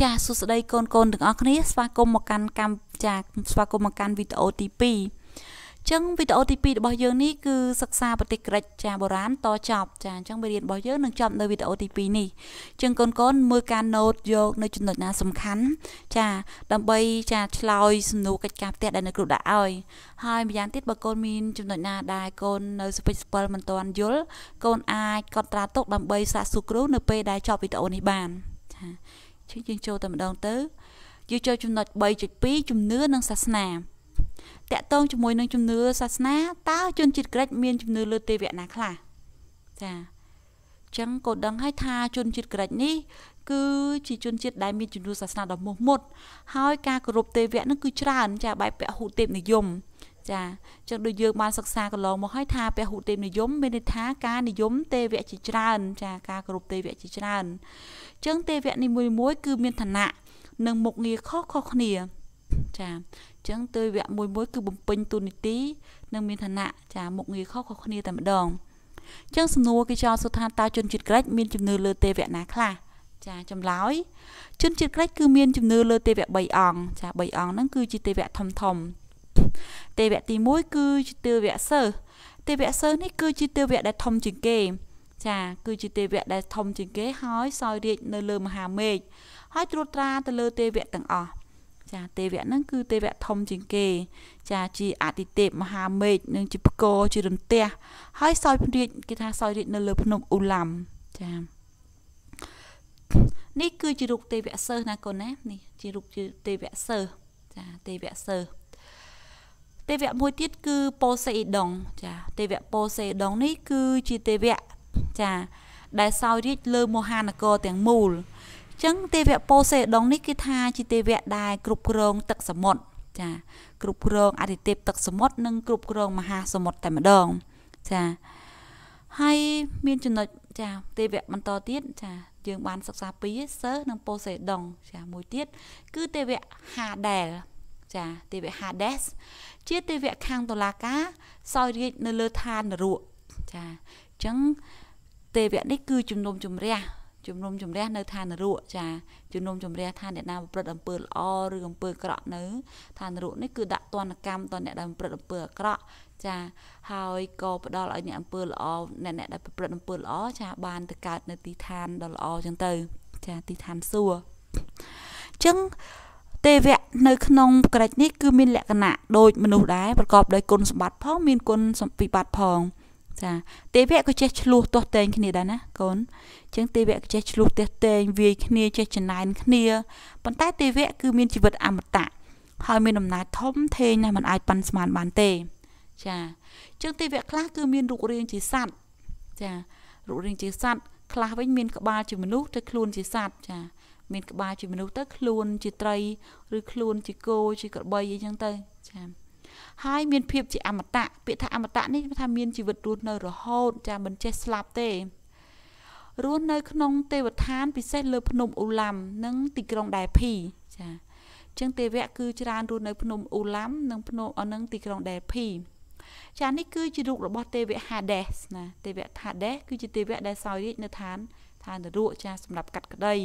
ចាសសួស្តីកូនកូនទាំងអស់គ្នាស្វាគមន៍មកកាន់កម្មចាសស្វាគមន៍មកកាន់វីដេអូទី2ចឹងវីដេអូទី2របស់យើងនេះគឺសិក្សាបតិក្រិចចាបុរាណតចប់ចាអញ្ចឹងមេរៀនរបស់យើងនឹងចប់នៅវីដេអូទី2នេះចឹងកូនកូនមើលការ note យក នៅចំណុចណាសំខាន់ចាដើម្បីចាឆ្លើយសំណួរកិច្ចការផ្ទះដែលនៅគ្រូដាក់ឲ្យហើយម្យ៉ាងទៀតបើកូនមានចំណុចណាដែលកូននៅស្ពេចស្ពល់មិនទាន់យល់កូនអាចកត់ត្រាទុកដើម្បីសាកសួរគ្រូ នៅពេលដែលចប់វីដេអូនេះបានចាយើងចូលតែម្ដងទៅយើងចូលចំណុច3.2ជំនឿនិងសាសនាតកតងជាមួយនឹងជំនឿសាសនាតើជនជាតិក្រិច មានជំនឿលើ ទេវៈណាខ្លះចាអញ្ចឹងក៏ដឹងហើយថាជនជាតិក្រិច នេះគឺជាជនជាតិដែលមានជំនឿសាសនាដ៏មោះមុតហើយការគោរពទេវៈនឹងគឺច្រើនចាបែបពហុទេពនិយមចាអញ្ចឹងដូចយើងបានសិក្សាកន្លងមកហើយថាពហុទេពនិយមមានន័យថាការនិយមទេវៈជាច្រើន ចាការគ្រប់ទេវៈជាច្រើនអញ្ចឹងទេវៈនីមួយៗគឺមានឋានៈនិងមុខងារខុសៗគ្នាចាអញ្ចឹងទេវៈមួយមួយគឺបំពេញទូនីតិនិងមានឋានៈចាមុខងារខុសៗគ្នាតែម្ដងអញ្ចឹងសំណួរគេចោលសុថាតើជនជាតិក្រិចមានជំនឿលើទេវៈណាខ្លះចាចម្លើយជនជាតិក្រិចគឺមានជំនឿលើទេវៈ3អង្គចា3អង្គហ្នឹងគឺជាទេវៈធំធំទេវៈទី1គឺជាទេវៈសើទេវៈសើនេះគឺជាទេវៈដែលធំជាងគេ ចា គឺជាទេវៈដែលធំជាងគេហើយសោយរាជនៅលើមហាមេឃហើយត្រួតត្រាទៅលើទេវៈទាំងអស់ចា ទេវៈហ្នឹងគឺ ទេវៈធំជាងគេ ចាជាអតិទេពមហាមេឃនិងជាផ្គរជារន្ទះហើយសោយរាជគេថាសោយរាជនៅលើភ្នំអ៊ូឡាំចានេះគឺជារូបទេវៈសើណាកូនណានេះជារូបជាទេវៈសើចាទេវៈសើទេវៈមួយទៀតគឺប៉ូសេដុងចាទេវៈប៉ូសេដុងនេះគឺជាទេវៈចាដែលសោយរាជលើមហានគរទាំងមូលអញ្ចឹងទេវៈប៉ូសេដុងនេះគឺថាជាទេវៈដែលគ្រប់គ្រងទឹកសមុទ្រចាគ្រប់គ្រងអរិទេពទឹកសមុទ្រនិងគ្រប់គ្រងមហាសមុទ្រតែម្ដងចាហើយមានចំណុចចាទេវៈបន្តទៀតចាយើងបានសិក្សាពីសិស្សនិងប៉ូសេដុងចាមួយទៀតគឺទេវៈហាដែលចាទេវៈ Hades ជាទេវៈខាងតុលាការសោយរាជនៅលើឋាននរកចាអញ្ចឹងទេវៈនេះគឺ ជំនុំជម្រះជំនុំជម្រះនៅឋាននរកចាជំនុំជម្រះថាអ្នកណាប្រព្រឹត្តអំពើល្អឬអំពើអាក្រក់នៅឋាននរកនេះគឺដាក់ទណ្ឌកម្មតអ្នកដែលប្រព្រឹត្តអំពើអាក្រក់ចាហើយក៏ផ្ដល់ឲ្យអ្នកអំពើល្អអ្នកអ្នកដែលប្រព្រឹត្តអំពើល្អចាបានទៅកើតនៅទីឋានដ៏ល្អចឹងទៅចាទីឋានសួគ៌ចឹងទេវៈនៅក្នុងក្រិចនេះគឺមានលក្ខណៈដូចមនុស្សដែរប្រកបដោយគុណសម្បត្តិផងមានគុណសម្បត្តិផងចាទេវៈក៏ចេះឆ្លោះទាស់តែងគ្នាដែរណាកូនអញ្ចឹងទេវៈក៏ចេះឆ្លោះទាស់តែងវាយគ្នាចេះចំណែនគ្នាប៉ុន្តែ ទេវៈគឺមានជីវិត អមតៈហើយមានអំណាចធំធេងណាស់មិនអាចប៉ាន់ស្មានបានទេចាអញ្ចឹងទេវៈខ្លះគឺមានរូបរាងជាសត្វចារូបរាងជាសត្វខ្លះវិញមានក្បាលជាមនុស្សទៅខ្លួនជាសត្វចាមានក្បាលជាមនុស្សទៅខ្លួនជាត្រីឬខ្លួនជាគោជាក្របីអីចឹងទៅចា៎ហើយមានភាពជាអមតៈពាក្យថាអមតៈនេះថាមានជីវិតរស់នៅរហូតចាមិនចេះស្លាប់ទេរស់នៅក្នុងទេវឋាន ពិសេសលើ ភ្នំអ៊ូឡាំ និងទីក្រុងដែភីចាចឹងទេវៈគឺច្រើនរស់នៅ ភ្នំអ៊ូឡាំនិងភ្នំអនឹងទីក្រុងដែភី ចានេះគឺជារូបរបស់ទេវៈហាដេសណាទេវៈហាដេសគឺជាទេវៈដែលសោយរាជនៅឋានឋាននរកចាសម្រាប់កាត់ក្តីឲ្យ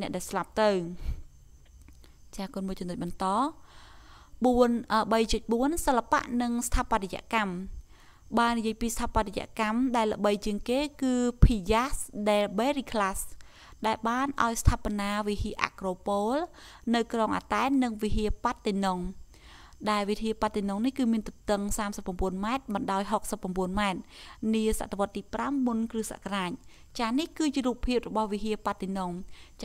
អ្នកដែលស្លាប់ទៅចាគុណមួយចំណុចបន្ត4 3.4សិល្បៈនិងស្ថាបត្យកម្មបាននិយាយពីស្ថាបត្យកម្មដែលល្បីជាងគេគឺ Pias del Pericles ដែលបានឲ្យស្ថាបនាវិហារអាក្រូប៉ូលនៅ ក្រុងអាតែននិងវិហារប៉ាតេណុងដែលវិធីប៉ាទីណុងនេះគឺមានទទឹង39ម៉ែត្របណ្ដោយ69ម៉ែត្រនាសតវត្សទី5មុនគ្រិស្តសករាជចានេះគឺជារូបភាពរបស់វិហារប៉ាទីណុង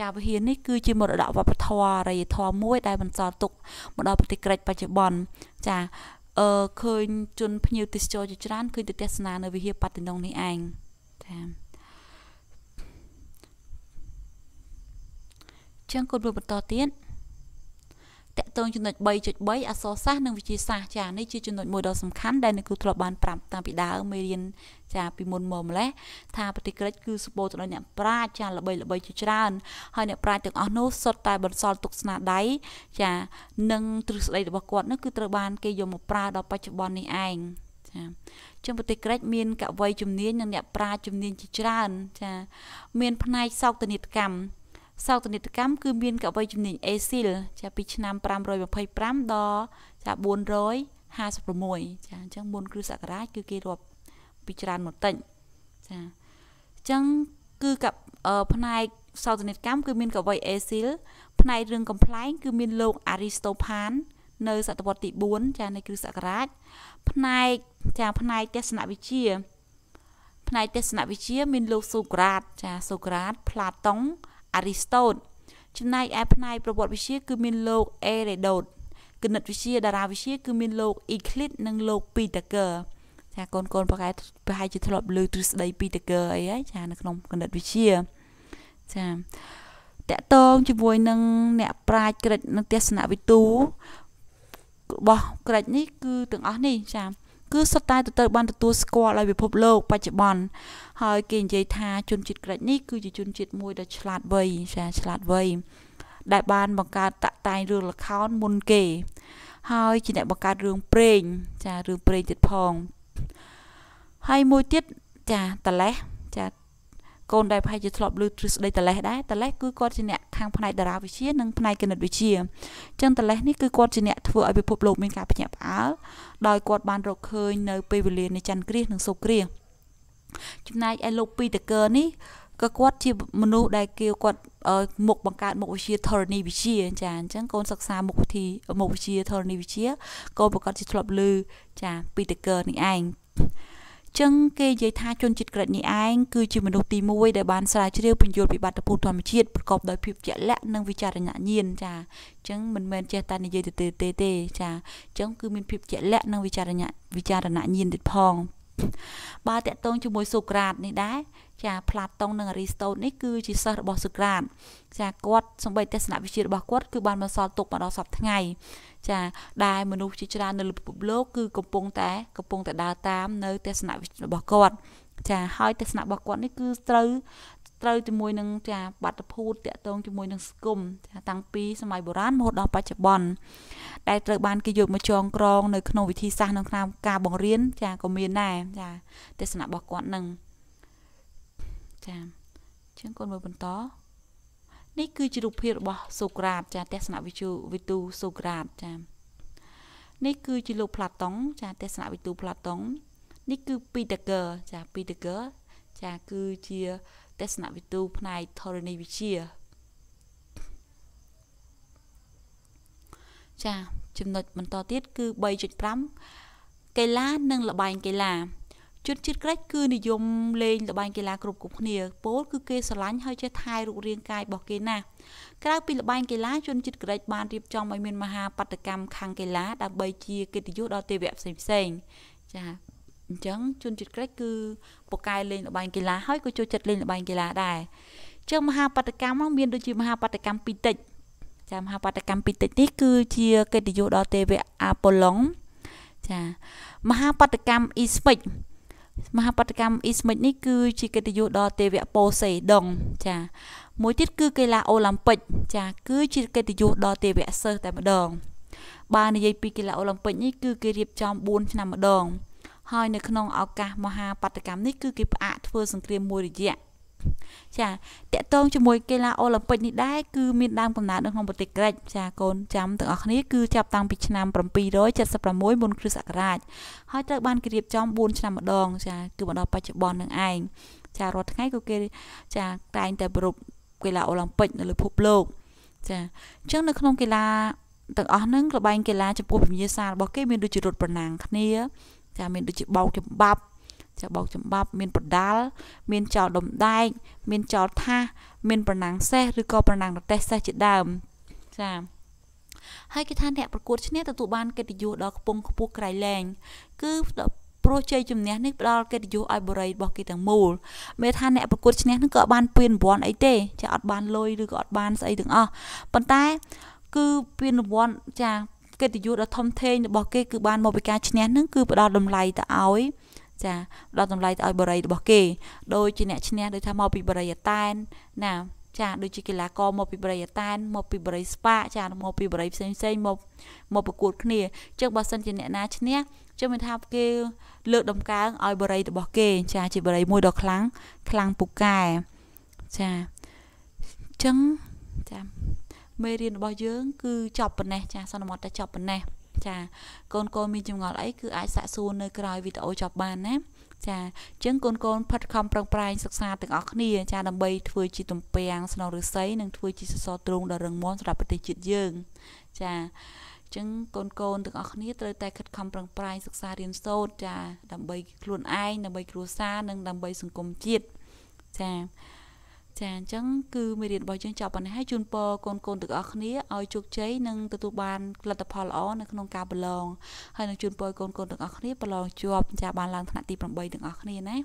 ចាវិហារនេះគឺជាមរតកវប្បធម៌អរិយធម៌មួយដែលបន្សល់ទុកមកដល់ប្រទេសក្រិចបច្ចុប្បន្នចាអឺឃើញជនភ្ញៀវទេសចរជាច្រើនឃើញទៅទស្សនានៅវិហារប៉ាទីណុងនេះឯងចាចឹងកូនមើលបន្តទៀតតកតងចំណុច3.3អសរសាស្ត្រនិងវិទ្យាសាស្ត្រចានេះជាចំណុចមួយដ៏សំខាន់ដែលអ្នកគ្រូធ្លាប់បានប្រាប់តាំងពីដើមមេរៀនចាពីមុនមកម្លេះថាប្រតិក្រិចគឺសម្បូរទៅដោយអ្នកប្រាជ្ញចាល្បីល្បីជាច្រើន ហើយអ្នកប្រាជ្ញទាំងអស់នោះសុទ្ធតែបន្សល់ទុកស្នាដៃចានិងទ្រឹស្ដីរបស់គាត់នោះគឺត្រូវបាន គេយកមកប្រើដល់បច្ចុប្បន្ននេះឯងចាចឹងប្រទេសក្រិចមានកវីជំនាញនិងអ្នកប្រាជ្ញជំនាញជាច្រើនចាមានផ្នែកសោកនាដកម្មសោកនាដកម្មគឺមានកវីជំនាញអេស៊ីលចាពីឆ្នាំ525ដល់ចា456ចាអញ្ចឹងមុនគ្រិស្តសករាជគឺគេរាប់ពីច្រើនមកតិចចាអញ្ចឹងគឺកផ្នែកសោកនាដកម្មគឺមានកវីអេស៊ីលផ្នែករឿងកំ pl ែងគឺមានលោកអារីស្តូផាន នៅសតវត្សទី4ចានៃគ្រិស្តសករាជផ្នែកចាផ្នែកទស្សនវិជ្ជា ផ្នែកទស្សនវិជ្ជាមានលោកសូក្រាត ចាសូក្រាត ផ្លាតុងអារីស្តូតចំណែកឯផ្នែកប្រវត្តិវិទ្យាគឺមានលោកអេរ៉េដូតគណិតវិទ្យាតារាវិទ្យាគឺមានលោកអ៊ីក្លីតនិងលោកពីតាកើចាកូនកូនប្រកែប្រហែលជាធ្លាប់លើទ្រឹស្ដីពីតាកើអីហើយចានៅក្នុងគណិតវិទ្យាចាតកតងជាមួយនឹងអ្នកប្រាជ្ញក្រិចនិងទស្សនវិទូរបស់ក្រិចនេះគឺទាំងអស់នេះចាគឺសុទ្ធតែទៅទៅបានទទួលស្គាល់ដោយពិភពលោកបច្ចុប្បន្នហើយគេនិយាយថាជនជាតិក្រិចនេះគឺជាជនជាតិមួយដ៏ឆ្លាតវៃចាឆ្លាតវៃដែលបានបង្កើតតាក់តែងរឿងលខោនមុនគេ ហើយជាអ្នកបង្កើតរឿងព្រេងចារឿងព្រេងទៀតផង ហើយមួយទៀតចាតលេះចាកូនដែលប្រហែលជាធ្លាប់លើទ្រឹស្ដីតលេសដែរតលេសគឺគាត់ជាអ្នកខាងផ្នែកតារាវិទ្យានិងផ្នែកគណិតវិទ្យាអញ្ចឹងតលេសនេះគឺគាត់ជាអ្នកធ្វើឲ្យពិភពលោកមានការភ្ញាក់ផ្អើលដោយគាត់បានរកឃើញនៅពេលវេលានៃច័ន្ទគ្រាសនិងសូរគ្រាសចំណែកឯលោកពីតាកើនេះក៏គាត់ ជាមនុស្សដែលគេគាត់មុខបង្កើតមុខវិជ្ជាធរណីវិទ្យាចាអញ្ចឹងកូនសិក្សាមុខវិធីមុខវិជ្ជាធរណីវិទ្យាកូនប្រកាសជាធ្លាប់លឺចាពីតាកើនេះឯងចឹងគេនិយាយថាជនជាតិក្រិចនេះឯងគឺជាមនុស្សទី1ដែលបានស្រាវជ្រាវពន្យល់ពីបាតុភូតធម្មជាតិប្រកបដោយភាពជាក់លាក់និងវិចារណញាណចាអញ្ចឹងមិនមែនចេះតែនិយាយទៅទេទេទេចាអញ្ចឹងគឺមានភាពជាក់លាក់និងវិចារណវិចារណញាណទៀតផងបើតកតងជាមួយសូក្រាតនេះដែរចាផ្លាតតុងនិងអារីស្តូតនេះគឺជាសិស្សរបស់សូក្រាតចាគាត់សំបីទស្សនវិជ្ជារបស់គាត់គឺបានបន្សល់ទុកមកដល់សពថ្ងៃចាដែលមនុស្សជាច្រើននៅលើពិភពលោកគឺកំពុងតែកំពុងតែដើរតាម នៅ ទស្សនៈរបស់គាត់ចាហើយទស្សនៈរបស់គាត់នេះគឺត្រូវត្រូវជាមួយនឹងចាបាតុភូតតកតងជាមួយនឹងសង្គមចាតាំងពីសម័យបុរាណមកដល់បច្ចុប្បន្នដែលត្រូវបានគេយកមកចងក្រងនៅក្នុងវិធីសាស្ត្រនៅក្នុងការបង្រៀនចាក៏មានដែរចាទស្សនៈរបស់គាត់នឹងចាអញ្ចឹងកូនមើលបន្តនេះគឺជារូបភាពរបស់សូក្រាតចាទស្សនវិជូវិទូសូក្រាតចានេះគឺជាលោកផ្លាតុងចាទស្សនវិទូផ្លាតុងនេះគឺពីតាកើចាពីតាកើចាគឺជាទស្សនវិទូ ផ្នែកធរណីវិទ្យាចាចំណុចបន្តទៀតគឺ3.5កីឡានិង លបែងកីឡាជនជាតិក្រិចគឺនិយមលេងល្បែងកីឡាគ្រប់គ្រប់គ្នាពោលគឺគេស្រឡាញ់ហើយចេះថែរូបរាងកាយរបស់គេណាស់ក្រៅពីល្បែងកីឡាជនជាតិក្រិចបានរៀបចំឲ្យមានមហាបដកម្មខាងកីឡា ដើម្បីជាកិត្តិយសដល់ទេវៈផ្សេងផ្សេងចាអញ្ចឹងជនជាតិក្រិចគឺពូកែលេងល្បែងកីឡាហើយក៏ចូលចិត្តលេងល្បែងកីឡាដែរចឹងមហាបដកម្មហ្នឹងមានដូចជាមហាបដកម្មពីរតិច ចាមហាបដកម្មពីរតិចនេះគឺជាកិត្តិយសដល់ទេវៈអាប៉ូឡុងចាមហាបដកម្មអ៊ីស្មិចមហាបដកម្មអ៊ីស្មិចនេះគឺជាកិត្តិយសដល់ទេវៈប៉ូសេដុងចាមួយទៀតគឺកីឡាអូឡ িম্প ិកចាគឺជាកិត្តិយសដល់ទេវៈសិស្សតែម្ដងបាទនិយាយពីកីឡាអូឡ িম্প ិកនេះគឺគេរៀបចំ4ឆ្នាំម្ដងហើយនៅក្នុងឱកាសមហាបដកម្មនេះគឺគេផ្អាកធ្វើសង្គ្រាមមួយរយៈចាតកតងជាមួយកីឡាអូឡ িম্প ិកនេះដែរគឺមានដើមកំណើតនៅក្នុងប្រទេសក្រិចចាកូនចាំទាំងអស់គ្នាគឺចាប់តាំងពីឆ្នាំ776មុនគ្រិស្តសករាជហើយត្រូវបានគេរៀបចំ4ឆ្នាំម្ដងចាគឺមកដល់បច្ចុប្បន្ននឹងឯងចារាល់ថ្ងៃគឺគេ ចាតែងតែប្រពកីឡាអូឡ িম্প ិកនៅលើពិភពលោកចាអញ្ចឹងនៅក្នុងកីឡាទាំងអស់ហ្នឹងរបែងកីឡាចំពោះវិញ្ញាសារបស់គេមានដូចជារត់ប្រណាំងគ្នា ចាមានដូចជាបោកចំបាប់ចាបោកចំបាប់ មាន ប្រដាល់មានចោលដុំដែកមានចោលថាសមាន ប្រណាំង សេះឬក៏ប្រណាំងរទេះសេះជាដើមចាហើយគេថាអ្នកប្រកួតឈ្នះទទួលបានកិត្តិយសដល់ខ្ពង់ខ្ពស់ក្រៃលែងគឺព្រោះជ័យជំនះនេះផ្ដល់កិត្តិយសឲ្យបរិយរបស់គេទាំងមូលមេថាអ្នកប្រកួតឈ្នះនឹងក៏បានពានរង្វាន់អីទេចាអត់បានលុយឬក៏អត់បានស្អីទាំងអស់ប៉ុន្តែ គឺពានរង្វាន់ចាកិត្តិយសដ៏ធំធេងរបស់គេគឺបានមកពីការឈ្នះនឹងគឺផ្ដល់តម្លៃទៅឲ្យចាដល់តម្លៃទៅឲ្យបរិយរបស់គេដូចជាអ្នកឈ្នះដូចថាមកពីបរិយតែនណាចាដូចជាកីឡាករមកពីបរិយតែនមកពីបរិយស្ប៉ាចាមកពីបរិយផ្សេងផ្សេងមកមកប្រកួតគ្នាអញ្ចឹងបើសិនជាអ្នកណាឈ្នះចឹងមានថាគេលើកដំកើងឲ្យបរិយរបស់គេ ចា ជាបរិយមួយដ៏ខ្លាំងខ្លាំងពូកែចាអញ្ចឹងចាមេរៀនរបស់យើង គឺចប់ប៉ុណ្ណេះចា សន្មតតែចប់ប៉ុណ្ណេះចាកូនកូនមានចម្ងល់អីគឺអាចសាកសួរនៅក្រោយវីដេអូចប់បានណាចាអញ្ចឹងកូនកូនផិតខំប្រឹងប្រែងសិក្សាទាំងអស់គ្នា ចាដើម្បីធ្វើជាទំពាំងស្នងឫស្សីនិងធ្វើជាសសរទ្រូងដ៏រឹងមាំសម្រាប់ប្រទេសជាតិយើង ចាអញ្ចឹងកូនកូនទាំងអស់គ្នាត្រូវតែខិតខំប្រឹងប្រែងសិក្សារៀនសូត្រចា ដើម្បីខ្លួនឯងដើម្បីគ្រួសារនិងដើម្បីសង្គមជាតិចាចាអញ្ចឹងគឺមេរៀនរបស់យើងចប់ប៉ុណ្ណេះហើយជូនពរកូនកូនទាំងអស់គ្នាឲ្យជោគជ័យនិងទទួលបានផលិតផលល្អនៅក្នុងការប្រឡងហើយនឹងជូនពរកូនកូនទាំងអស់គ្នាប្រឡងជាប់ចាបានឡើងថ្នាក់ទី8ទាំងអស់គ្នាណា